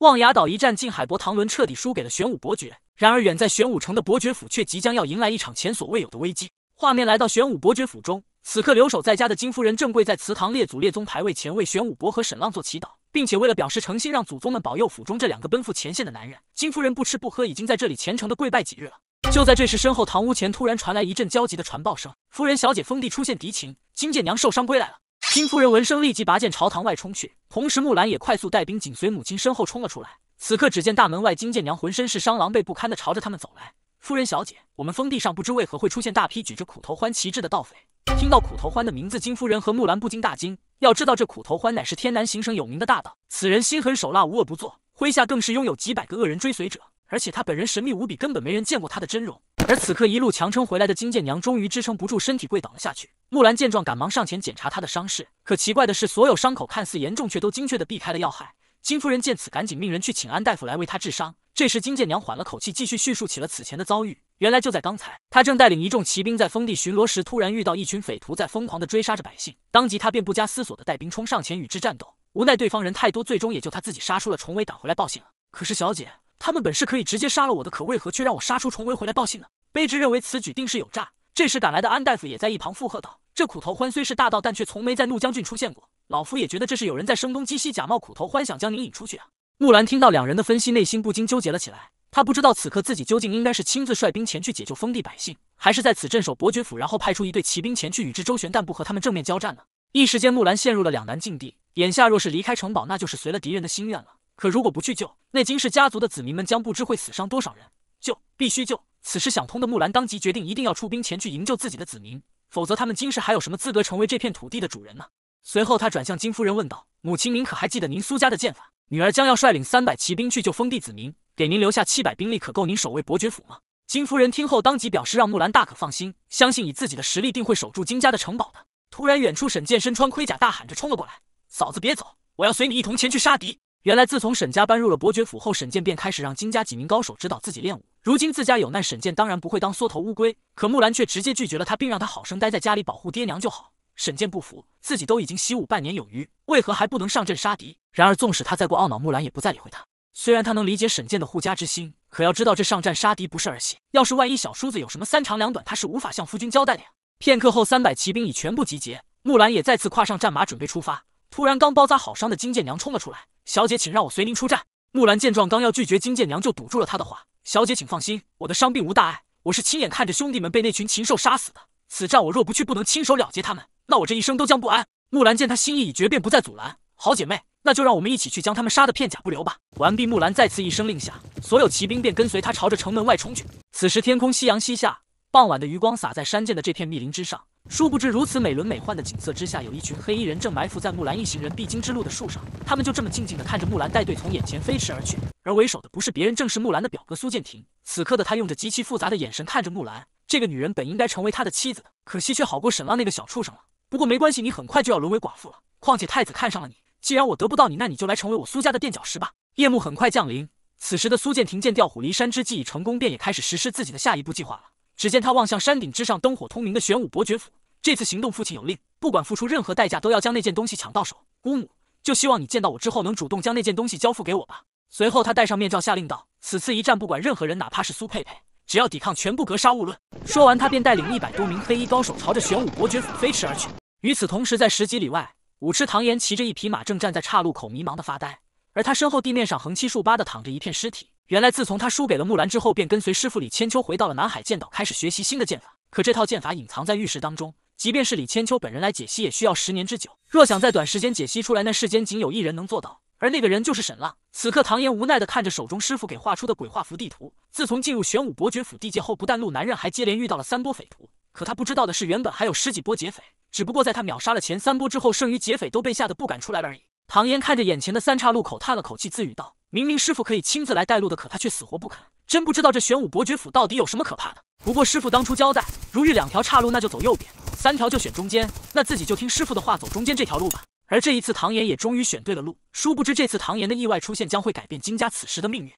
望崖岛一战，靖海伯唐伦彻底输给了玄武伯爵。然而，远在玄武城的伯爵府却即将要迎来一场前所未有的危机。画面来到玄武伯爵府中，此刻留守在家的金夫人正跪在祠堂列祖列宗牌位前为玄武伯和沈浪做祈祷，并且为了表示诚心，让祖宗们保佑府中这两个奔赴前线的男人，金夫人不吃不喝已经在这里虔诚的跪拜几日了。就在这时，身后堂屋前突然传来一阵焦急的传报声：“夫人、小姐，封地出现敌情，金剑娘受伤归来了。”金夫人闻声立即拔剑朝堂外冲去，同时木兰也快速带兵紧随母亲身后冲了出来。此刻，只见大门外金建娘浑身是伤、狼狈不堪的朝着他们走来。夫人、小姐，我们封地上不知为何会出现大批举着“苦头欢”旗帜的盗匪。听到“苦头欢”的名字，金夫人和木兰不禁大惊。要知道，这“苦头欢”乃是天南行省有名的大盗，此人心狠手辣，无恶不作，麾下更是拥有几百个恶人追随者，而且他本人神秘无比，根本没人见过他的真容。而此刻一路强撑回来的金建娘，终于支撑不住，身体跪倒了下去。木兰见状，赶忙上前检查他的伤势。可奇怪的是，所有伤口看似严重，却都精确地避开了要害。金夫人见此，赶紧命人去请安大夫来为他治伤。这时，金建娘缓了口气，继续叙述起了此前的遭遇。原来就在刚才，他正带领一众骑兵在封地巡逻时，突然遇到一群匪徒在疯狂地追杀着百姓。当即，他便不加思索地带兵冲上前与之战斗。无奈对方人太多，最终也就他自己杀出了重围，赶回来报信了。可是小姐，他们本是可以直接杀了我的，可为何却让我杀出重围回来报信呢？卑职认为此举定是有诈。这时赶来的安大夫也在一旁附和道：“这苦头欢虽是大盗，但却从没在怒将军出现过。老夫也觉得这是有人在声东击西，假冒苦头欢，想将您引出去啊。”木兰听到两人的分析，内心不禁纠结了起来。他不知道此刻自己究竟应该是亲自率兵前去解救封地百姓，还是在此镇守伯爵府，然后派出一队骑兵前去与之周旋，但不和他们正面交战呢？一时间，木兰陷入了两难境地。眼下若是离开城堡，那就是随了敌人的心愿了；可如果不去救，那金氏家族的子民们将不知会死伤多少人。救，必须救。此时想通的木兰当即决定，一定要出兵前去营救自己的子民，否则他们今世还有什么资格成为这片土地的主人呢？随后他转向金夫人问道：“母亲，您可还记得您苏家的剑法？女儿将要率领三百骑兵去救封地子民，给您留下七百兵力，可够您守卫伯爵府吗？”金夫人听后，当即表示让木兰大可放心，相信以自己的实力，定会守住金家的城堡的。突然，远处沈健身穿盔甲，大喊着冲了过来：“嫂子别走，我要随你一同前去杀敌！”原来，自从沈家搬入了伯爵府后，沈健便开始让金家几名高手指导自己练武。如今自家有难，沈健当然不会当缩头乌龟，可木兰却直接拒绝了他，并让他好生待在家里保护爹娘就好。沈健不服，自己都已经习武半年有余，为何还不能上阵杀敌？然而纵使他再过懊恼，木兰也不再理会他。虽然他能理解沈健的护家之心，可要知道这上战杀敌不是儿戏，要是万一小叔子有什么三长两短，他是无法向夫君交代的呀。片刻后，三百骑兵已全部集结，木兰也再次跨上战马准备出发。突然，刚包扎好伤的金剑娘冲了出来：“小姐，请让我随您出战。”木兰见状，刚要拒绝，金剑娘就堵住了她的话。小姐，请放心，我的伤并无大碍。我是亲眼看着兄弟们被那群禽兽杀死的。此战我若不去，不能亲手了结他们，那我这一生都将不安。木兰见他心意已决，便不再阻拦。好姐妹，那就让我们一起去将他们杀得片甲不留吧！完毕，木兰再次一声令下，所有骑兵便跟随他朝着城门外冲去。此时天空夕阳西下，傍晚的余光洒在山涧的这片密林之上。殊不知，如此美轮美奂的景色之下，有一群黑衣人正埋伏在木兰一行人必经之路的树上。他们就这么静静地看着木兰带队从眼前飞驰而去，而为首的不是别人，正是木兰的表哥苏建廷。此刻的他用着极其复杂的眼神看着木兰，这个女人本应该成为他的妻子可惜却好过沈浪那个小畜生了。不过没关系，你很快就要沦为寡妇了。况且太子看上了你，既然我得不到你，那你就来成为我苏家的垫脚石吧。夜幕很快降临，此时的苏建廷见调虎离山之计已成功，便也开始实施自己的下一步计划了。只见他望向山顶之上灯火通明的玄武伯爵府。这次行动，父亲有令，不管付出任何代价，都要将那件东西抢到手。姑母，就希望你见到我之后，能主动将那件东西交付给我吧。随后，他戴上面罩，下令道：“此次一战，不管任何人，哪怕是苏佩佩，只要抵抗，全部格杀勿论。”说完，他便带领一百多名黑衣高手，朝着玄武伯爵府飞驰而去。与此同时，在十几里外，武痴唐岩骑着一匹马，正站在岔路口，迷茫的发呆。而他身后地面上横七竖八的躺着一片尸体。原来，自从他输给了木兰之后，便跟随师傅李千秋回到了南海剑岛，开始学习新的剑法。可这套剑法隐藏在玉石当中，即便是李千秋本人来解析，也需要十年之久。若想在短时间解析出来，那世间仅有一人能做到，而那个人就是沈浪。此刻，唐岩无奈地看着手中师傅给画出的鬼画符地图。自从进入玄武伯爵府地界后，不但路男人还接连遇到了三波匪徒。可他不知道的是，原本还有十几波劫匪，只不过在他秒杀了前三波之后，剩余劫匪都被吓得不敢出来了而已。唐岩看着眼前的三岔路口，叹了口气，自语道。明明师傅可以亲自来带路的，可他却死活不肯，真不知道这玄武伯爵府到底有什么可怕的。不过师傅当初交代，如遇两条岔路，那就走右边；三条就选中间。那自己就听师傅的话，走中间这条路吧。而这一次，唐岩也终于选对了路。殊不知，这次唐岩的意外出现将会改变金家此时的命运。